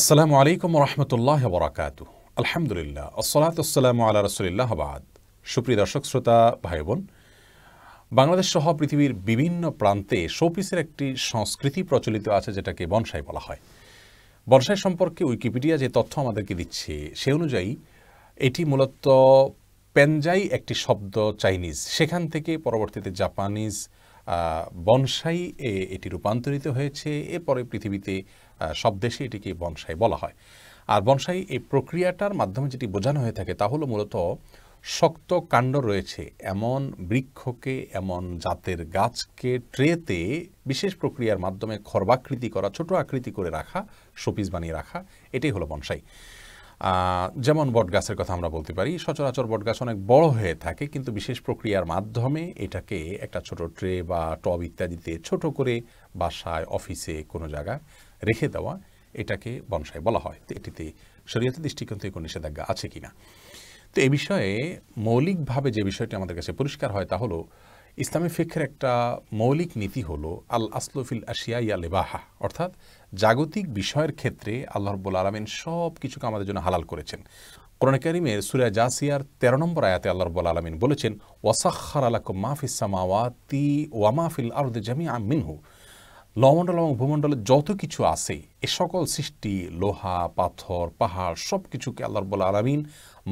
আসসালামু আলাইকুম রহমতুল্লাহ বরাকাত আলহামদুলিল্লাহ আসসালাত আসসালামু আল্লাহ রসুলিল্লাহ বাদ সুপ্রিয় দর্শক শ্রোতা ভাই বোন বাংলাদেশ সহ পৃথিবীর বিভিন্ন প্রান্তে শোপিসের একটি সংস্কৃতি প্রচলিত আছে যেটাকে বনসাই বলা হয় বনসাই সম্পর্কে উইকিপিডিয়া যে তথ্য আমাদেরকে দিচ্ছে সে অনুযায়ী এটি মূলত পেনজাই একটি শব্দ চাইনিজ সেখান থেকে পরবর্তীতে জাপানিজ বনসাই এটি রূপান্তরিত হয়েছে এরপরে পৃথিবীতে সব দেশে এটিকে বনসাই বলা হয় আর বনসাই এই প্রক্রিয়াটার মাধ্যমে যেটি বোঝানো হয়ে থাকে তা হলো মূলত শক্ত কাণ্ড রয়েছে এমন বৃক্ষকে এমন জাতের গাছকে ট্রেতে বিশেষ প্রক্রিয়ার মাধ্যমে খর্বাকৃতি করা ছোট আকৃতি করে রাখা শোপিস বানিয়ে রাখা এটাই হলো বনসাই যেমন বটগাছের কথা আমরা বলতে পারি সচরাচর বটগাছ অনেক বড় হয়ে থাকে কিন্তু বিশেষ প্রক্রিয়ার মাধ্যমে এটাকে একটা ছোট ট্রে বা টব ইত্যাদিতে ছোট করে বাসায় অফিসে কোনো জায়গায় রেখে দেওয়া এটাকে বনসাই বলা হয় তো এটিতে শরীয়তের দৃষ্টিকোণ থেকে কোনো নিষেধাজ্ঞা আছে কি না তো এ বিষয়ে মৌলিকভাবে যে বিষয়টি আমাদের কাছে পরিষ্কার হয় তা হলো ইসলামী ফিক্ষের একটা মৌলিক নীতি হলো আল আসলফিল আশিয়া ইয়া লেবাহা অর্থাৎ জাগতিক বিষয়ের ক্ষেত্রে আল্লাহ রব্বুল আলমিন সব কিছুকে আমাদের জন্য হালাল করেছেন কোরআন করিমের সুরা জাসিয়ার তেরো নম্বর আয়াতে আল্লাহ রব্বুল আলমিন বলেছেন ওয়াসাখার আলাক মাহফিস সামাওয়াতি ওয়ামাফিল আর্দ জামি মিনহু লমণ্ডল এবং ভূমণ্ডলে যত কিছু আছে এ সকল সৃষ্টি লোহা পাথর পাহাড় সব কিছুকে আল্লাহ বলে আলামিন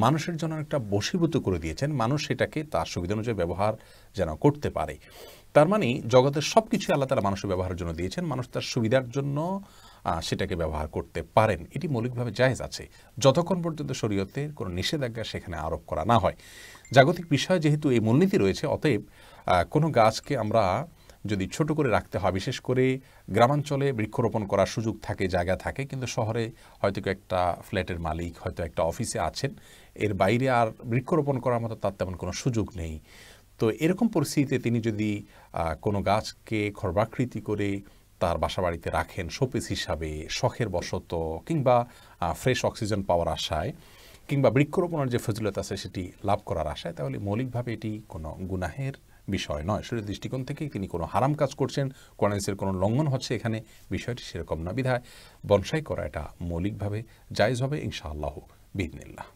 মানুষের জন্য একটা বশীভূত করে দিয়েছেন মানুষ সেটাকে তার সুবিধা অনুযায়ী ব্যবহার যেন করতে পারে তার মানে জগতের সব কিছু আল্লাহ তালা মানুষের ব্যবহারের জন্য দিয়েছেন মানুষ তার সুবিধার জন্য সেটাকে ব্যবহার করতে পারেন এটি মৌলিকভাবে জায়েজ আছে যতক্ষণ পর্যন্ত শরীয়তের কোনো নিষেধাজ্ঞা সেখানে আরোপ করা না হয় জাগতিক বিষয় যেহেতু এই মূলনীতি রয়েছে অতএব কোনো গাছকে আমরা যদি ছোট করে রাখতে হয় বিশেষ করে গ্রামাঞ্চলে বৃক্ষরোপণ করার সুযোগ থাকে জায়গা থাকে কিন্তু শহরে হয়তো একটা ফ্ল্যাটের মালিক হয়তো একটা অফিসে আছেন এর বাইরে আর বৃক্ষরোপণ করার মতো তার তেমন কোনো সুযোগ নেই তো এরকম পরিস্থিতিতে তিনি যদি কোনো গাছকে খর্বাকৃতি করে তার বাসা বাড়িতে রাখেন শোপিস হিসাবে শখের বশত কিংবা ফ্রেশ অক্সিজেন পাওয়ার আশায় কিংবা বৃক্ষরোপণের যে ফজিলত আছে সেটি লাভ করার আশায় তাহলে মৌলিকভাবে এটি কোনো গুনাহের বিষয় নয় শরীর দৃষ্টিকোণ থেকে তিনি কোনো হারাম কাজ করছেন কোরআনিসের কোনো লঙ্ঘন হচ্ছে এখানে বিষয়টি সেরকম না বিধায় বনসাই করা এটা মৌলিকভাবে জায়জ হবে ইনশাআল্লাহ বিদিনিল্লাহ